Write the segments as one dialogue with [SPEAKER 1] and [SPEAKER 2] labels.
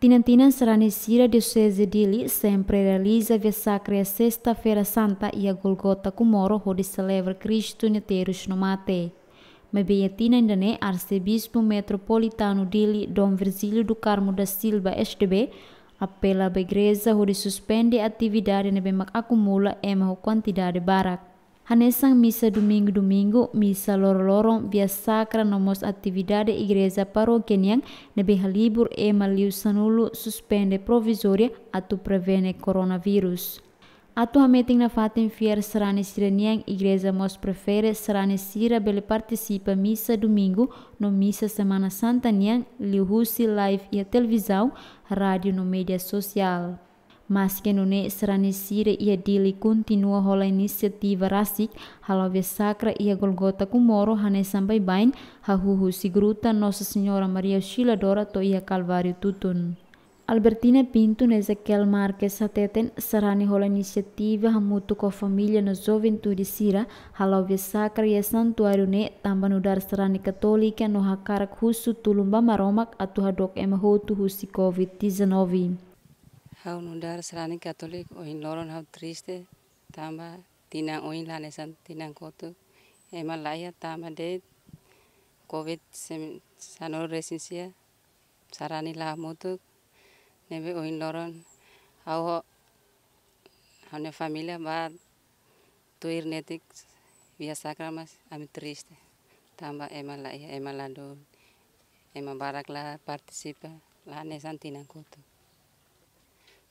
[SPEAKER 1] Tinantina Saranesira de Sueze Dili sempre realiza via sacra Sexta-feira Santa e a Golgota Kumoro, onde celebra Cristo Neteiros no Mate. Mebeiatina Indane, arcebispo metropolitano Dili, Dom Virgílio do Carmo da Silva, SDB, apela à igreja onde suspende a atividade e acumula em quantidade de baraca. Hanesang misa domingo-domingo, misa lorong via biasakra nomos atividade igreja parroquial nebe halibur e maliusanulu suspende provisoria atu prevene coronavírus. Atu hameting na fatem fier serane sireniang igreja mos prefere serane sira bele participa missa domingo no missa semana santa niang liuhusi live e televisão, rádio no media social. mas que nune siranisire ia dili continua hola iniciativa rasik halave sacra ia golgota kumoro hane sampai bain hahuhu sigruta Nossa Senhora Maria Dora to ia Calvário tutun. Albertina Pinto na Ezequiel Marques sateten serani hola iniciativa hamutu ko familia na di sira halau sacra ia santuario ne tambanudar serani katolika no hakarak husu tulumba maromak atuhadok hadok emahotu husi COVID-19.
[SPEAKER 2] Hau nundar serani katolik oin loron hau triste tamba tina oin lanesan tina koto. ema laya tamba de covid sanor resinsia sarani lah mutuk nebe oin loron hau ho ne familia ba tuir netik via sakramas, ami triste tamba ema laya ema lando ema barak la partisipa lanesan tina koto.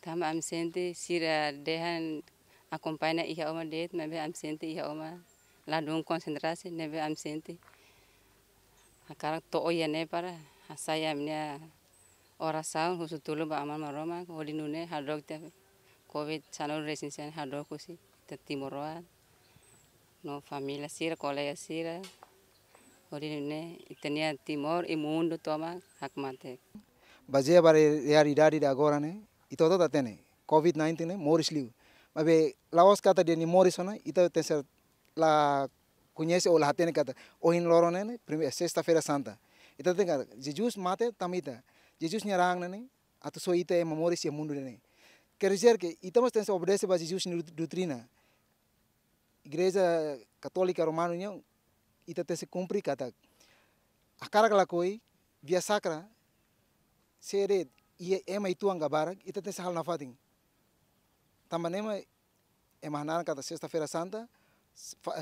[SPEAKER 2] Kama am sente sira dehan akompaina iha oma det, nebe am sente iha oma la konsentrasi nebe am sente. akara to oya ne para hasaya mnya ora saun husu tulu ba amal maroma oli nune hadrok te covid sanur resinsian hadrok kusi te timoroa no familia sira kolega sira oli nune itenia timor imundo toma hakmate.
[SPEAKER 3] Bazia bari yari dadi da ito to taten covid 19 moris liu mabe laos kata dia ni moris ona ito tesa la kunhece o la hatene kata ohin lorone ne primeira sexta-feira santa ito tenga jesus mate tamita jesus ni rang ne atu so ite moris ya mundo ne quer dizer que estamos tendo obedece a Jesus na doutrina igreja católica romana não ita tem se cumprir kata a cara que lá coi via sacra sere ia ema itu angga barak ita te sahal nafating tamanema ema hanan kata sexta-feira santa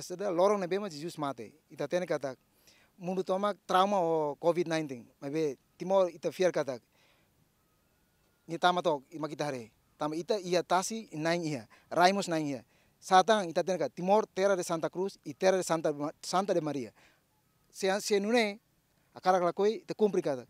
[SPEAKER 3] seda lorong nebe ma jesus mate ita tene kata mundu toma trauma o covid 19 mabe timor ita fear kata ni tama tok ima kita hare tama ita ia tasi nain ia raimos nain ia satang ita tene kata timor tera de santa cruz i tera de santa santa de maria se se nune akara kala koi te cumpri kata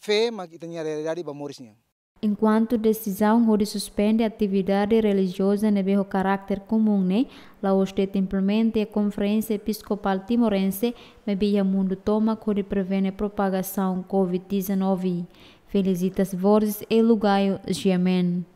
[SPEAKER 3] fé, mas que tenha realidade e
[SPEAKER 1] Enquanto decisão onde suspende a atividade religiosa neve o caráter comum, né? la hoje implementa a Conferência Episcopal Timorense, o mundo toma onde prevene a propagação Covid-19. Felicitas vozes e lugar de amém.